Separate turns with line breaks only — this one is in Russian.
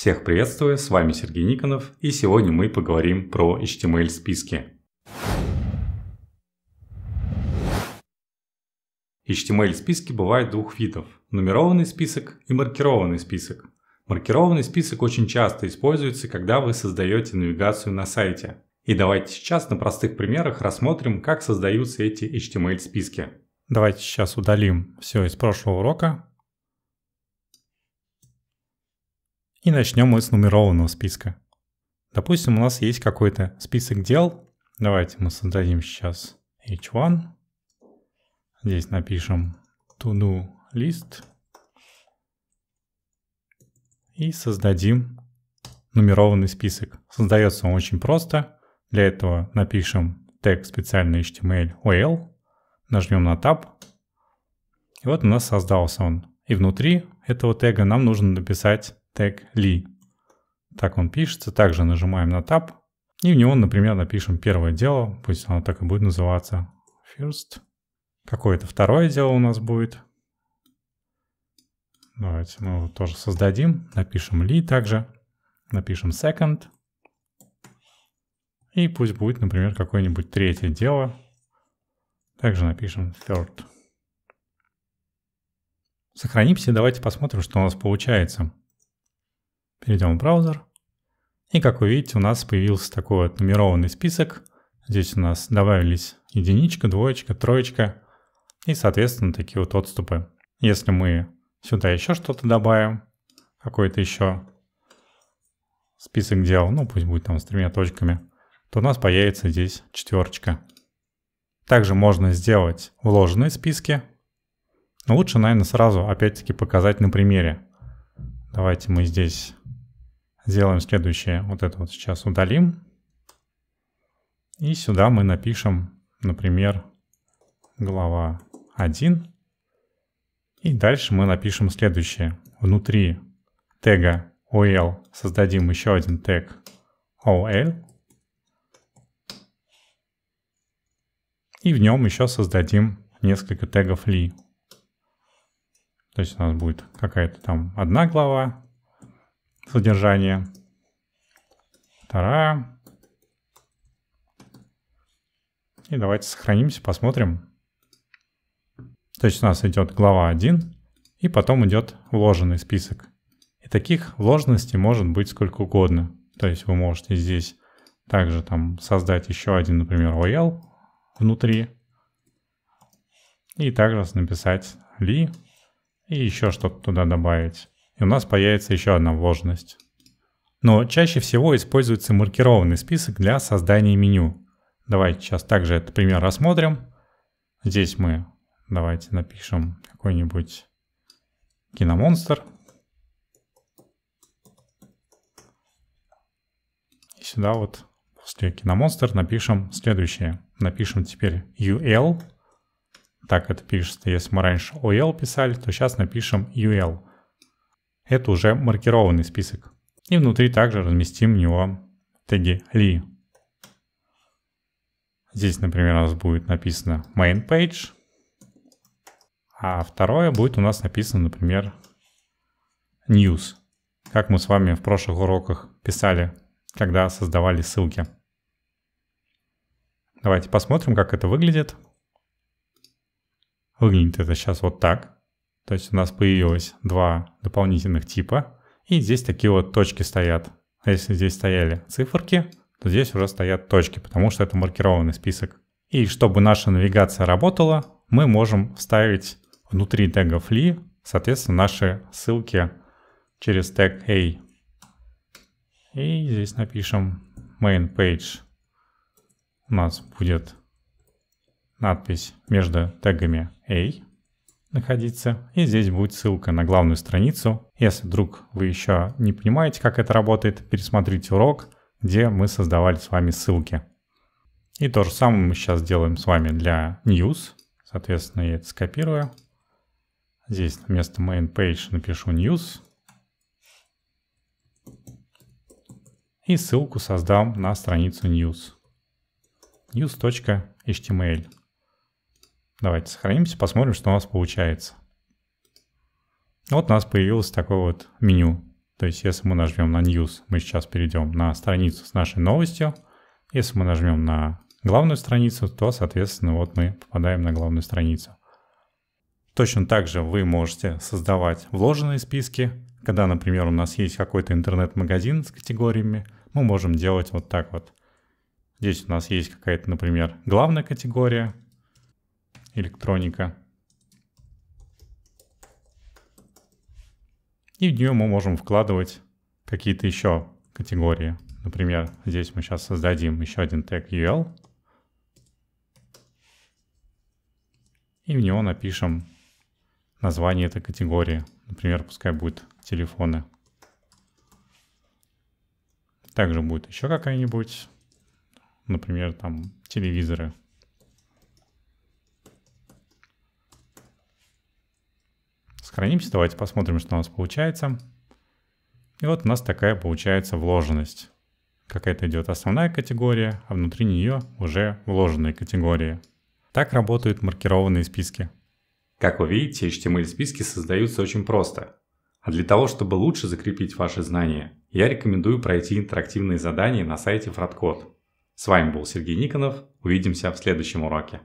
Всех приветствую, с вами Сергей Никонов, и сегодня мы поговорим про HTML-списки. Эм HTML-списки эм бывают двух видов – нумерованный список и маркированный список. Маркированный список очень часто используется, когда вы создаете навигацию на сайте. И давайте сейчас на простых примерах рассмотрим, как создаются эти HTML-списки. Эм давайте сейчас удалим все из прошлого урока, И начнем мы с нумерованного списка. Допустим, у нас есть какой-то список дел. Давайте мы создадим сейчас h1. Здесь напишем to-do list. И создадим нумерованный список. Создается он очень просто. Для этого напишем тег специальный HTML OL. Нажмем на Tab. И вот у нас создался он. И внутри этого тега нам нужно написать Тег li. Так он пишется. Также нажимаем на Tab. И в него, например, напишем первое дело. Пусть оно так и будет называться first. Какое-то второе дело у нас будет. Давайте мы его тоже создадим. Напишем li также. Напишем second. И пусть будет, например, какое-нибудь третье дело. Также напишем third. Сохранимся и давайте посмотрим, что у нас получается. Перейдем в браузер. И как вы видите, у нас появился такой вот нумерованный список. Здесь у нас добавились единичка, двоечка, троечка и, соответственно, такие вот отступы. Если мы сюда еще что-то добавим, какой-то еще список дел, ну пусть будет там с тремя точками, то у нас появится здесь четверочка. Также можно сделать вложенные списки, но лучше, наверное, сразу опять-таки показать на примере. Давайте мы здесь сделаем следующее. Вот это вот сейчас удалим. И сюда мы напишем, например, глава 1. И дальше мы напишем следующее. Внутри тега OL создадим еще один тег OL. И в нем еще создадим несколько тегов li. То есть у нас будет какая-то там одна глава содержания, вторая. И давайте сохранимся, посмотрим. То есть у нас идет глава 1, и потом идет вложенный список. И таких вложенностей может быть сколько угодно. То есть вы можете здесь также там создать еще один, например, OL внутри. И также написать ли и еще что-то туда добавить. И у нас появится еще одна вложенность. Но чаще всего используется маркированный список для создания меню. Давайте сейчас также этот пример рассмотрим. Здесь мы давайте напишем какой-нибудь киномонстр. И сюда вот после киномонстр напишем следующее. Напишем теперь UL так это пишется. Если мы раньше OL писали, то сейчас напишем UL. Это уже маркированный список. И внутри также разместим в него теги li. Здесь, например, у нас будет написано main page. А второе будет у нас написано, например, news. Как мы с вами в прошлых уроках писали, когда создавали ссылки. Давайте посмотрим, как это выглядит. Выглядит это сейчас вот так. То есть у нас появилось два дополнительных типа. И здесь такие вот точки стоят. А если здесь стояли циферки, то здесь уже стоят точки, потому что это маркированный список. И чтобы наша навигация работала, мы можем вставить внутри тега flee, соответственно, наши ссылки через тег a. И здесь напишем main page. У нас будет надпись между тегами A находиться. И здесь будет ссылка на главную страницу. Если вдруг вы еще не понимаете, как это работает, пересмотрите урок, где мы создавали с вами ссылки. И то же самое мы сейчас делаем с вами для News. Соответственно, я это скопирую. Здесь вместо main page напишу News. И ссылку создам на страницу News. news.html. Давайте сохранимся, посмотрим, что у нас получается. Ну, вот у нас появилось такое вот меню. То есть если мы нажмем на News, мы сейчас перейдем на страницу с нашей новостью. Если мы нажмем на главную страницу, то, соответственно, вот мы попадаем на главную страницу. Точно так же вы можете создавать вложенные списки. Когда, например, у нас есть какой-то интернет-магазин с категориями, мы можем делать вот так вот. Здесь у нас есть какая-то, например, главная категория – электроника. И в нее мы можем вкладывать какие-то еще категории. Например, здесь мы сейчас создадим еще один тег UL. И в него напишем название этой категории. Например, пускай будет телефоны. Также будет еще какая-нибудь, например, там телевизоры. Сохранимся, давайте посмотрим, что у нас получается. И вот у нас такая получается вложенность. Какая-то идет основная категория, а внутри нее уже вложенные категории. Так работают маркированные списки. Как вы видите, HTML-списки эм создаются очень просто. А для того, чтобы лучше закрепить ваши знания, я рекомендую пройти интерактивные задания на сайте FratCode. С вами был Сергей Никонов. Увидимся в следующем уроке.